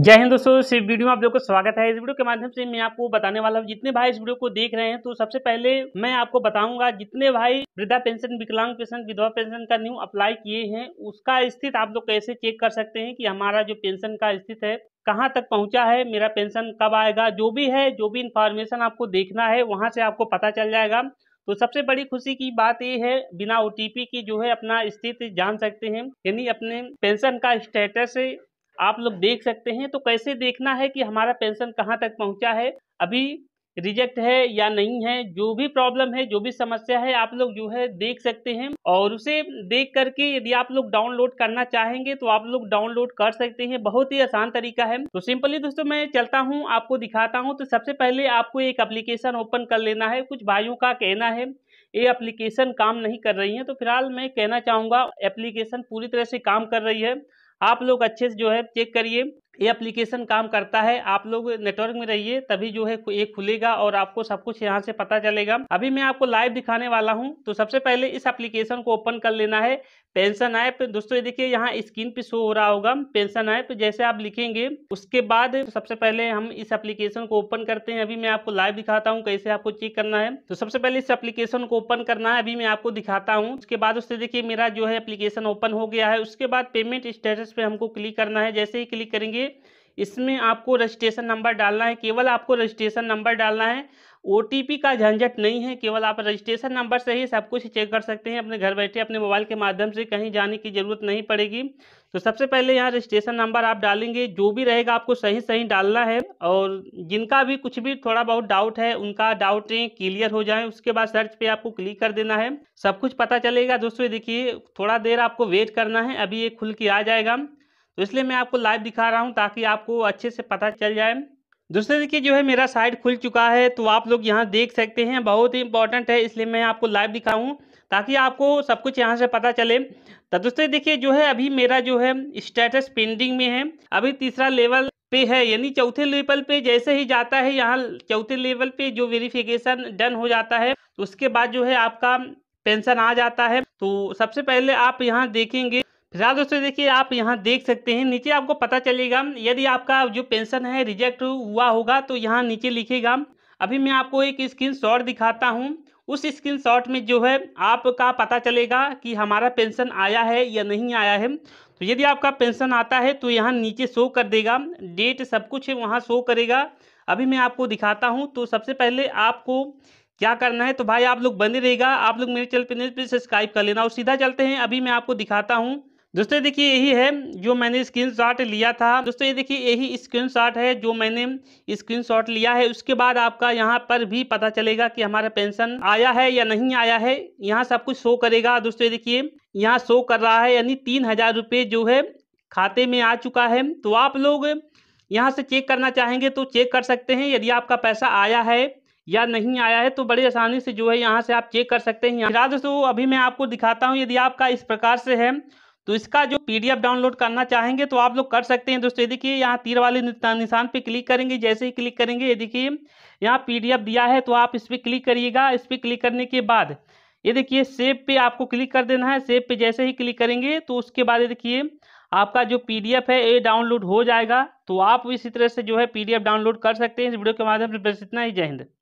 जय हिंद दोस्तों इस वीडियो में आप लोगों का स्वागत है इस वीडियो के माध्यम से मैं आपको बताने वाला हूँ जितने भाई इस वीडियो को देख रहे हैं तो सबसे पहले मैं आपको बताऊंगा जितने भाई वृद्धा पेंशन विकलांग पेंशन विधवा पेंशन का न्यू अप्लाई किए हैं उसका स्थित आप लोग कैसे चेक कर सकते हैं कि हमारा जो पेंशन का स्थित है कहाँ तक पहुँचा है मेरा पेंशन कब आएगा जो भी है जो भी इंफॉर्मेशन आपको देखना है वहाँ से आपको पता चल जाएगा तो सबसे बड़ी खुशी की बात ये है बिना ओ की जो है अपना स्थिति जान सकते हैं यानी अपने पेंशन का स्टेटस आप लोग देख सकते हैं तो कैसे देखना है कि हमारा पेंशन कहाँ तक पहुँचा है अभी रिजेक्ट है या नहीं है जो भी प्रॉब्लम है जो भी समस्या है आप लोग जो है देख सकते हैं और उसे देख करके यदि आप लोग डाउनलोड करना चाहेंगे तो आप लोग डाउनलोड कर सकते हैं बहुत ही आसान तरीका है तो सिंपली दोस्तों मैं चलता हूं आपको दिखाता हूं तो सबसे पहले आपको एक अप्लीकेशन ओपन कर लेना है कुछ भाइयों का कहना है ये अप्लीकेशन काम नहीं कर रही है तो फिलहाल मैं कहना चाहूँगा एप्लीकेशन पूरी तरह से काम कर रही है आप लोग अच्छे से जो है चेक करिए ये एप्लीकेशन काम करता है आप लोग नेटवर्क में रहिए तभी जो है ये खुलेगा और आपको सब कुछ यहाँ से पता चलेगा अभी मैं आपको लाइव दिखाने वाला हूँ तो सबसे पहले इस एप्लीकेशन को ओपन कर लेना है पेंशन ऐप दोस्तों ये देखिए यहाँ स्क्रीन पे शो हो रहा होगा पेंशन ऐप जैसे आप लिखेंगे उसके बाद सबसे पहले हम इस एप्लीकेशन को ओपन करते हैं अभी मैं आपको लाइव दिखाता हूँ कैसे आपको चेक करना है तो सबसे पहले इस एप्लीकेशन को ओपन करना है अभी मैं आपको दिखाता हूँ उसके बाद उससे देखिए मेरा जो है एप्लीकेशन ओपन हो गया है उसके बाद पेमेंट स्टेटस पे हमको क्लिक करना है जैसे ही क्लिक करेंगे चाहिए इसमें आपको रजिस्ट्रेशन नंबर डालना है केवल आपको रजिस्ट्रेशन नंबर डालना है ओ का झंझट नहीं है केवल आप रजिस्ट्रेशन नंबर से ही सब कुछ चेक कर सकते हैं अपने घर बैठे अपने मोबाइल के माध्यम से कहीं जाने की ज़रूरत नहीं पड़ेगी तो सबसे पहले यहाँ रजिस्ट्रेशन नंबर आप डालेंगे जो भी रहेगा आपको सही सही डालना है और जिनका भी कुछ भी थोड़ा बहुत डाउट है उनका डाउट क्लियर हो जाए उसके बाद सर्च पर आपको क्लिक कर देना है सब कुछ पता चलेगा दोस्तों देखिए थोड़ा देर आपको वेट करना है अभी ये खुल के आ जाएगा तो इसलिए मैं आपको लाइव दिखा रहा हूँ ताकि आपको अच्छे से पता चल जाए दूसरे देखिए जो है मेरा साइट खुल चुका है तो आप लोग यहाँ देख सकते हैं बहुत ही इंपॉर्टेंट है इसलिए मैं आपको लाइव दिखाऊँ ताकि आपको सब कुछ यहाँ से पता चले तो दूसरे देखिए जो है अभी मेरा जो है स्टेटस पेंडिंग में है अभी तीसरा लेवल पे है यानी चौथे लेवल पे जैसे ही जाता है यहाँ चौथे लेवल पे जो वेरिफिकेशन डन हो जाता है तो उसके बाद जो है आपका पेंशन आ जाता है तो सबसे पहले आप यहाँ देखेंगे फिलहाल दोस्तों देखिए आप यहाँ देख सकते हैं नीचे आपको पता चलेगा यदि आपका जो पेंशन है रिजेक्ट हुआ होगा तो यहाँ नीचे लिखेगा अभी मैं आपको एक स्क्रीन शॉट दिखाता हूँ उस स्क्रीन शॉट में जो है आपका पता चलेगा कि हमारा पेंशन आया है या नहीं आया है तो यदि आपका पेंशन आता है तो यहाँ नीचे शो कर देगा डेट सब कुछ वहाँ शो करेगा अभी मैं आपको दिखाता हूँ तो सबसे पहले आपको क्या करना है तो भाई आप लोग बने रहेगा आप लोग मेरे चैनल पर तो सब्सक्राइब कर लेना और सीधा चलते हैं अभी मैं आपको दिखाता हूँ दोस्तों देखिए यही है जो मैंने स्क्रीनशॉट लिया था दोस्तों ये देखिए यही स्क्रीनशॉट है जो मैंने स्क्रीनशॉट लिया है उसके बाद आपका यहाँ पर भी पता चलेगा कि हमारा पेंशन आया है या नहीं आया है यहाँ सब कुछ शो करेगा दोस्तों देखिए यहाँ शो कर रहा है यानी तीन हज़ार रुपये जो है खाते में आ चुका है तो आप लोग यहाँ से चेक करना चाहेंगे तो चेक कर सकते हैं यदि आपका पैसा आया है या नहीं आया है तो बड़ी आसानी से जो है यहाँ से आप चेक कर सकते हैं यहाँ दोस्तों अभी मैं आपको दिखाता हूँ यदि आपका इस प्रकार से है तो इसका जो पीडीएफ डाउनलोड करना चाहेंगे तो आप लोग कर सकते हैं दोस्तों ये देखिए यहाँ तीर वाले निशान पे क्लिक करेंगे जैसे ही क्लिक करेंगे ये देखिए यहाँ पीडीएफ दिया है तो आप इस पर क्लिक करिएगा इस पर क्लिक करने के बाद ये देखिए सेब पे आपको क्लिक कर देना है सेब पे जैसे ही क्लिक करेंगे तो उसके बाद ये देखिए आपका जो पी है ये डाउनलोड हो जाएगा तो आप इसी तरह से जो है पीडीएफ डाउनलोड कर सकते हैं इस वीडियो के माध्यम से बस इतना ही जय हिंद